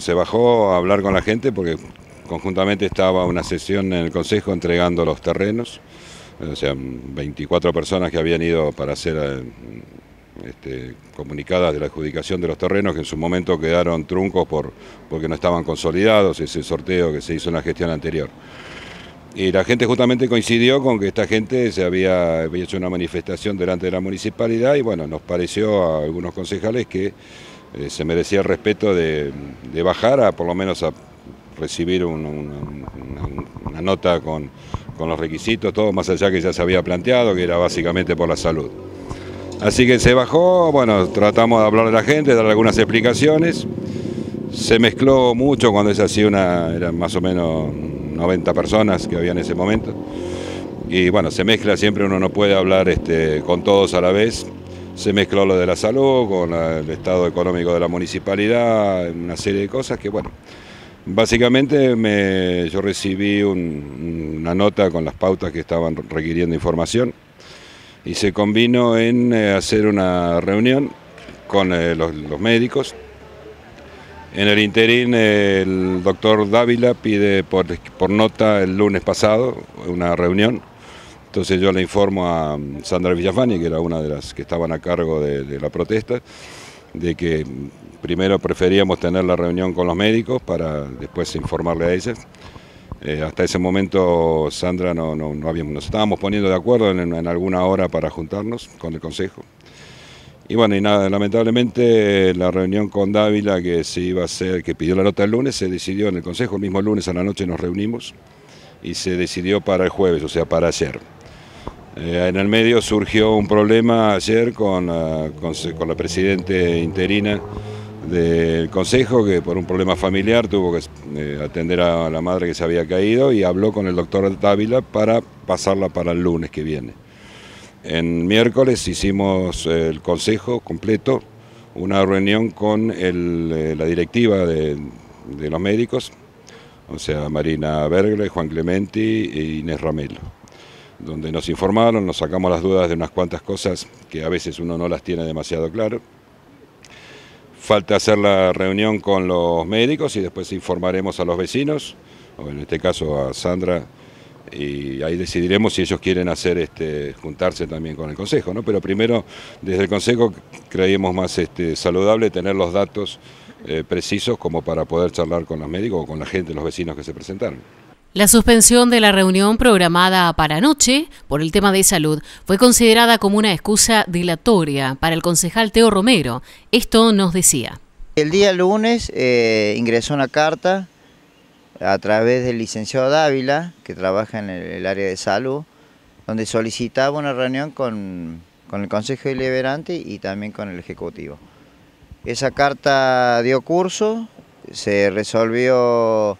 Se bajó a hablar con la gente porque conjuntamente estaba una sesión en el Consejo entregando los terrenos, o sea, 24 personas que habían ido para hacer eh, este, comunicadas de la adjudicación de los terrenos que en su momento quedaron truncos por, porque no estaban consolidados, ese sorteo que se hizo en la gestión anterior. Y la gente justamente coincidió con que esta gente se había hecho una manifestación delante de la municipalidad y bueno, nos pareció a algunos concejales que eh, se merecía el respeto de, bajar a por lo menos a recibir una, nota con, los requisitos, todo más allá que ya se había planteado, que era básicamente por la salud. Así que se bajó, bueno, tratamos de hablar a la gente, de dar algunas explicaciones. Se mezcló mucho cuando es así, una, eran más o menos 90 personas que había en ese momento. Y bueno, se mezcla siempre, uno no puede hablar este, con todos a la vez, se mezcló lo de la salud con el estado económico de la municipalidad, una serie de cosas que, bueno, básicamente yo recibí una nota con las pautas que estaban requiriendo información y se combinó en eh, hacer una reunión con eh, los, médicos. En el interín, el doctor Dávila pide por nota el lunes pasado una reunión entonces yo le informo a mm, Sandra Villafani, que era una de las que estaban a cargo de, la protesta, de que mm, primero preferíamos tener la reunión con los médicos para después informarle a ella, eh, hasta ese momento Sandra no, no, no, habíamos, nos estábamos poniendo de acuerdo en, alguna hora para juntarnos con el Consejo. Y bueno, y nada, lamentablemente la reunión con Dávila que se iba a hacer, que pidió la nota el lunes, se decidió en el Consejo, el mismo lunes a la noche nos reunimos y se decidió para el jueves, o sea, para ayer. Eh, en el medio surgió un problema ayer con la, con, presidente interina del consejo que por un problema familiar tuvo que eh, atender a la madre que se había caído y habló con el doctor Dávila para pasarla para el lunes que viene. En miércoles hicimos el consejo completo, una reunión con eh, la directiva de, los médicos, o sea, Marina Bergle, Juan Clementi e Inés Ramelo donde nos informaron, nos sacamos las dudas de unas cuantas cosas que a veces uno no las tiene demasiado claro. Falta hacer la reunión con los médicos y después informaremos a los vecinos, o en este caso a Sandra, y ahí decidiremos si ellos quieren hacer este, juntarse también con el Consejo, ¿no? Pero primero, desde el Consejo creímos más este, saludable tener los datos eh, precisos como para poder charlar con los médicos o con la gente, los vecinos que se presentaron. La suspensión de la reunión programada para anoche por el tema de salud fue considerada como una excusa dilatoria para el concejal Teo Romero. Esto nos decía. El día lunes eh, ingresó una carta a través del licenciado Dávila, que trabaja en el, área de salud, donde solicitaba una reunión con, con el Consejo Deliberante y también con el Ejecutivo. Esa carta dio curso, se resolvió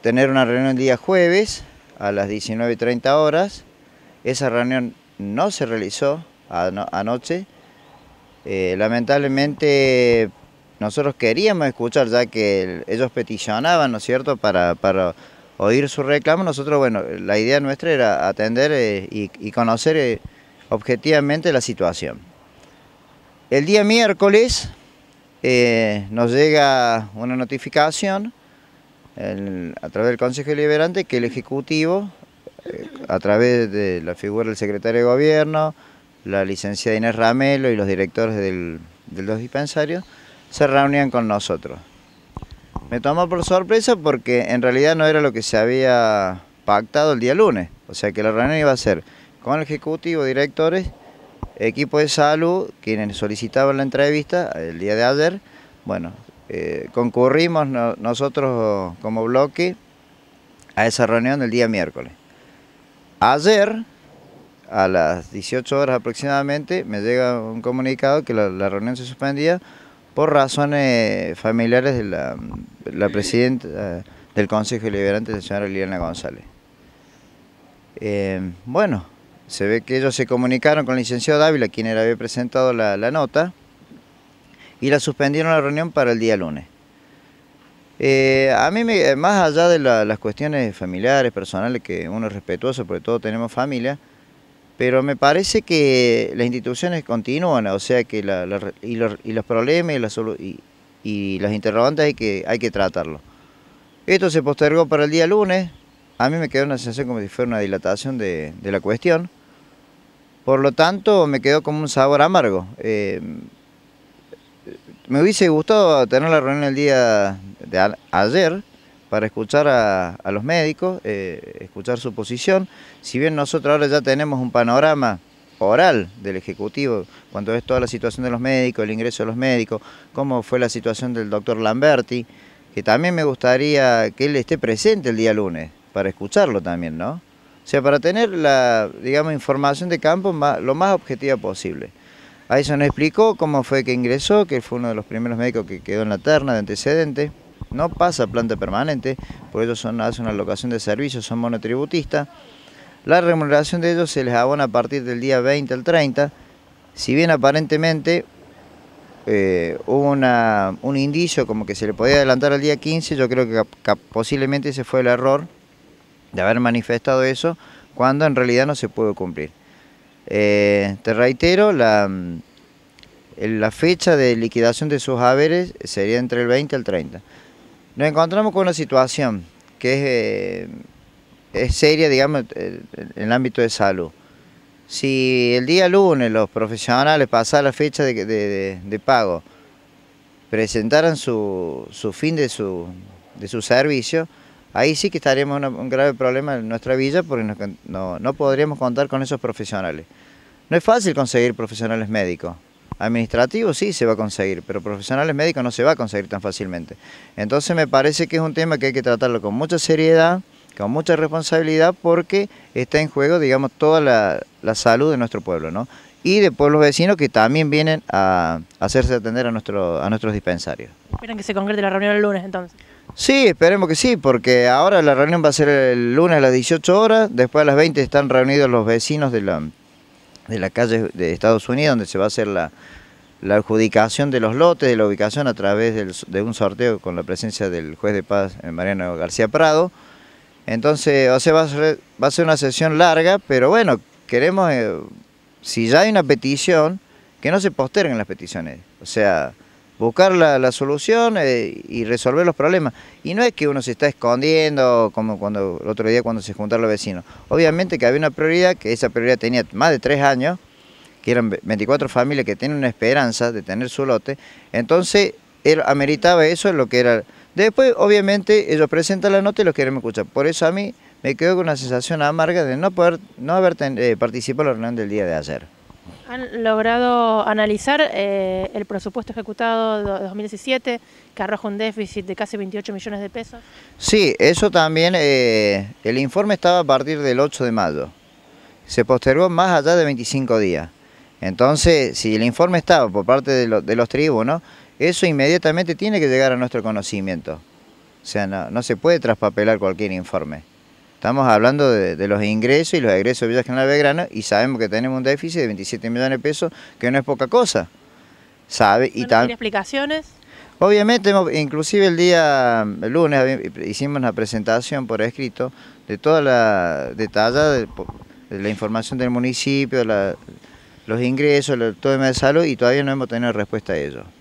tener una reunión el día jueves a las 19.30 horas. Esa reunión no se realizó anoche. Eh, lamentablemente nosotros queríamos escuchar ya que ellos peticionaban, ¿no es cierto?, para, oír su reclamo. Nosotros, bueno, la idea nuestra era atender eh, y, conocer eh, objetivamente la situación. El día miércoles nos llega una notificación a través del Consejo Deliberante que el Ejecutivo, eh, a través de la figura del secretario de Gobierno, la licenciada Inés Ramelo y los directores del, de los dispensarios, se reunían con nosotros. Me tomó por sorpresa porque en realidad no era lo que se había pactado el día lunes. O sea que la reunión iba a ser con el Ejecutivo, directores, equipo de salud, quienes solicitaban la entrevista el día de ayer. Bueno, eh, concurrimos nosotros como bloque a esa reunión del día miércoles. Ayer, a las 18 horas aproximadamente, me llega un comunicado que la, reunión se suspendía por razones familiares de la, presidenta eh, del Consejo Liberante, la señora Liliana González. Eh, bueno, se ve que ellos se comunicaron con el licenciado Dávila, quien le había presentado la nota, y la suspendieron la reunión para el día lunes. Eh, a mí, eh, más allá de las cuestiones familiares, personales, que uno es respetuoso, porque todos tenemos familia, pero me parece que las instituciones continúan, o sea que y, los, problemas y las, y, las interrogantes hay que, hay que tratarlos. Esto se postergó para el día lunes, a mí me quedó una sensación como si fuera una dilatación de, la cuestión, por lo tanto me quedó como un sabor amargo. Eh, me hubiese gustado tener la reunión el día de ayer para escuchar a, los médicos, eh, escuchar su posición. Si bien nosotros ahora ya tenemos un panorama oral del Ejecutivo, cuando es toda la situación de los médicos, el ingreso de los médicos, cómo fue la situación del doctor Lamberti, que también me gustaría que él esté presente el día lunes, para escucharlo también, ¿no? O sea, para tener la, digamos, información de campo lo más objetiva posible. A eso nos explicó cómo fue que ingresó, que fue uno de los primeros médicos que quedó en la terna de antecedente. No pasa planta permanente, por eso son, una locación de servicios, son monotributistas. La remuneración de ellos se les abona a partir del día 20 al 30, si bien aparentemente eh, hubo un indicio como que se le podía adelantar al día 15, yo creo que posiblemente ese fue el error de haber manifestado eso, cuando en realidad no se pudo cumplir. Eh, te reitero, mm, la, fecha de liquidación de sus haberes sería entre el 20 el 30. Nos encontramos con una situación que es, eh, seria, digamos, en el ámbito de salud. Si el día lunes los profesionales pasaran la fecha de, pago, presentaran su, fin de su servicio, ahí sí que estaríamos en un grave problema en nuestra villa porque no, podríamos contar con esos profesionales. No es fácil conseguir profesionales médicos. Administrativos sí se va a conseguir, pero profesionales médicos no se va a conseguir tan fácilmente. Entonces me parece que es un tema que hay que tratarlo con mucha seriedad, con mucha responsabilidad, porque está en juego, digamos, toda la, salud de nuestro pueblo, ¿no? Y de pueblos vecinos que también vienen a hacerse atender a, nuestro, a nuestros dispensarios. Esperan que se concrete la reunión el lunes entonces. Sí, esperemos que sí, porque ahora la reunión va a ser el lunes a las 18 horas, después a las 20 están reunidos los vecinos de la, de la calle de Estados Unidos, donde se va a hacer la, la adjudicación de los lotes, de la ubicación a través de un sorteo con la presencia del juez de paz eh, Mariano García Prado. Entonces, o va a ser, va a ser una sesión larga, pero bueno, queremos, eh, si ya hay una petición, que no se posterguen las peticiones. O sea, buscar la, solución eh, y resolver los problemas. Y no es que uno se está escondiendo, como cuando el otro día cuando se juntaron los vecinos. Obviamente que había una prioridad, que esa prioridad tenía más de tres años, que eran 24 familias que tienen una esperanza de tener su lote, entonces él ameritaba eso lo que era. Después, obviamente, ellos presentan la nota y los queremos escuchar. Por eso a mí me quedo con una sensación amarga de no poder, no haber eh, participado en la reunión del día de ayer. Han logrado analizar eh, el presupuesto ejecutado de 2017, que arroja un déficit de casi 28 millones de pesos. Sí, eso también, eh, el informe estaba a partir del 8 de mayo. Se postergó más allá de 25 días. Entonces, si el informe estaba por parte de, los tribunos, eso inmediatamente tiene que llegar a nuestro conocimiento. O sea, no se puede traspapelar cualquier informe. Estamos hablando de, los ingresos y los egresos de Villa General y sabemos que tenemos un déficit de 27 millones de pesos, que no es poca cosa. ¿Sabe? Y explicaciones? Obviamente, inclusive el día lunes hicimos una presentación por escrito de toda la detalla, de, la información del municipio, los ingresos, todo el tema de salud y todavía no hemos tenido respuesta a ello.